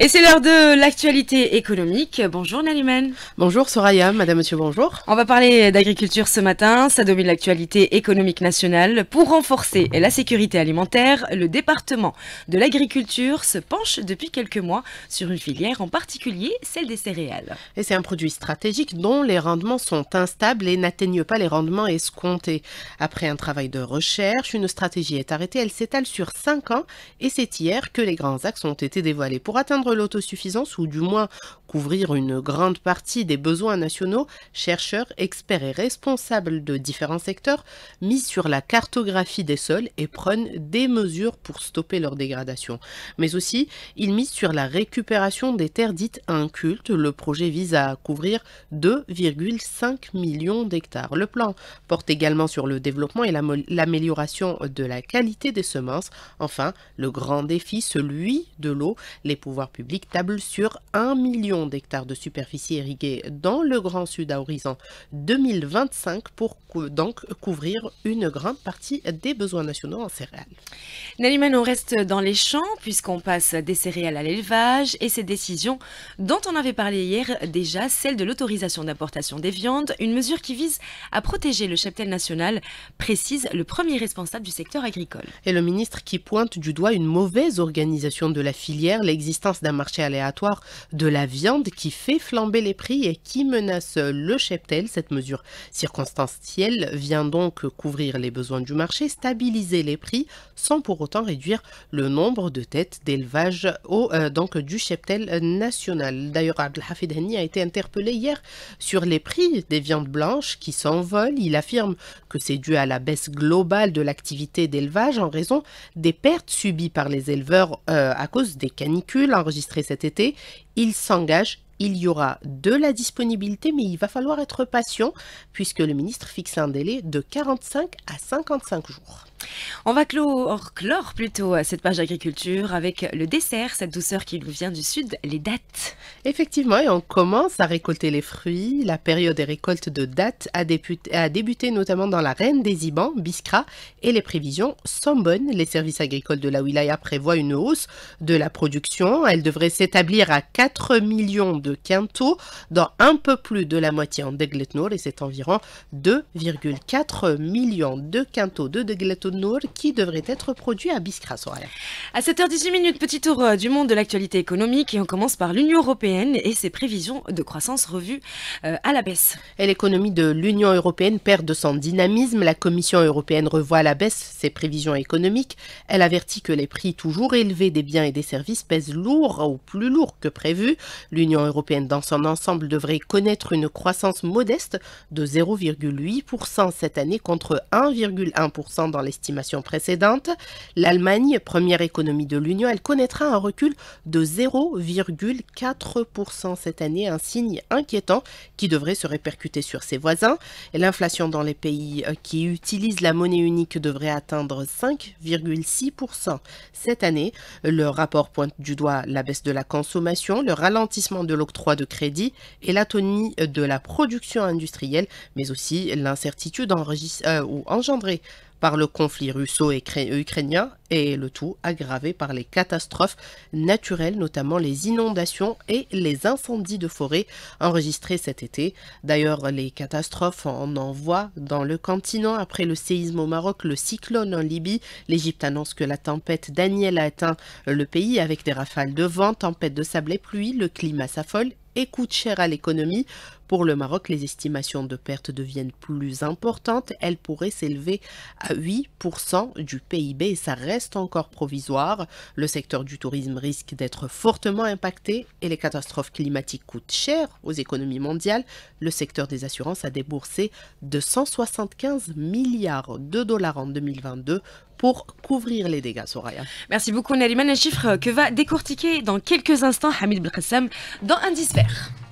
Et c'est l'heure de l'actualité économique. Bonjour Nalimène. Bonjour Soraya, madame, monsieur, bonjour. On va parler d'agriculture ce matin. Ça domine l'actualité économique nationale. Pour renforcer la sécurité alimentaire, le département de l'agriculture se penche depuis quelques mois sur une filière, en particulier celle des céréales. Et c'est un produit stratégique dont les rendements sont instables et n'atteignent pas les rendements escomptés. Après un travail de recherche, une stratégie est arrêtée. Elle s'étale sur 5 ans et c'est hier que les grands axes ont été dévoilés pour atteindre l'autosuffisance ou du moins couvrir une grande partie des besoins nationaux, chercheurs, experts et responsables de différents secteurs misent sur la cartographie des sols et prennent des mesures pour stopper leur dégradation. Mais aussi, ils misent sur la récupération des terres dites incultes. Le projet vise à couvrir 2,5 millions d'hectares. Le plan porte également sur le développement et l'amélioration de la qualité des semences. Enfin, le grand défi, celui de l'eau, les pouvoirs publics tablent sur 1 million d'hectares de superficie irriguée dans le Grand Sud à horizon 2025 pour donc couvrir une grande partie des besoins nationaux en céréales. Naliman, on reste dans les champs puisqu'on passe des céréales à l'élevage et ces décisions dont on avait parlé hier déjà, celle de l'autorisation d'importation des viandes, une mesure qui vise à protéger le cheptel national, précise le premier responsable du secteur agricole. Et le ministre qui pointe du doigt une mauvaise organisation de la filière, l'existence d'un marché aléatoire de la viande qui fait flamber les prix et qui menace le cheptel. Cette mesure circonstancielle vient donc couvrir les besoins du marché, stabiliser les prix sans pour autant réduire le nombre de têtes d'élevage euh, donc du cheptel national. D'ailleurs, Abdelhafid Hani a été interpellé hier sur les prix des viandes blanches qui s'envolent. Il affirme que c'est dû à la baisse globale de l'activité d'élevage en raison des pertes subies par les éleveurs euh, à cause des canicules enregistrées cet été il s'engage il y aura de la disponibilité, mais il va falloir être patient puisque le ministre fixe un délai de 45 à 55 jours. On va clore, clore plutôt euh, cette page agriculture avec le dessert, cette douceur qui nous vient du sud, les dates. Effectivement, et on commence à récolter les fruits. La période des récoltes de dates a, débuté, notamment dans la Reine des Ibans, Biskra, et les prévisions sont bonnes. Les services agricoles de la wilaya prévoient une hausse de la production. Elle devrait s'établir à 4 millions de quintaux, dans un peu plus de la moitié en Degletnour, et c'est environ 2,4 millions de quintaux de Degletnour qui devrait être produit à Biskra À 7h18 petit tour euh, du monde de l'actualité économique et on commence par l'Union européenne et ses prévisions de croissance revues euh, à la baisse. l'économie de l'Union européenne perd de son dynamisme. La Commission européenne revoit à la baisse ses prévisions économiques. Elle avertit que les prix toujours élevés des biens et des services pèsent lourd ou plus lourd que prévu. L'Union européenne dans son ensemble devrait connaître une croissance modeste de 0,8% cette année contre 1,1% dans les estimations précédentes. L'Allemagne, première économie de l'Union, elle connaîtra un recul de 0,4% cette année, un signe inquiétant qui devrait se répercuter sur ses voisins. L'inflation dans les pays euh, qui utilisent la monnaie unique devrait atteindre 5,6% cette année. Le rapport pointe du doigt la baisse de la consommation, le ralentissement de l'octroi de crédit et l'atonie de la production industrielle, mais aussi l'incertitude euh, engendrée par le conflit russo-ukrainien et le tout aggravé par les catastrophes naturelles, notamment les inondations et les incendies de forêt enregistrés cet été. D'ailleurs, les catastrophes, on en voit dans le continent. Après le séisme au Maroc, le cyclone en Libye, l'Égypte annonce que la tempête Daniel a atteint le pays avec des rafales de vent, tempête de sable et pluie, le climat s'affole et coûte cher à l'économie. Pour le Maroc, les estimations de pertes deviennent plus importantes. Elles pourraient s'élever à 8% du PIB et ça reste encore provisoire. Le secteur du tourisme risque d'être fortement impacté et les catastrophes climatiques coûtent cher aux économies mondiales. Le secteur des assurances a déboursé 275 milliards de dollars en 2022 pour couvrir les dégâts, Soraya. Merci beaucoup, Nariman. Un chiffre que va décortiquer dans quelques instants Hamid Belkhassam dans un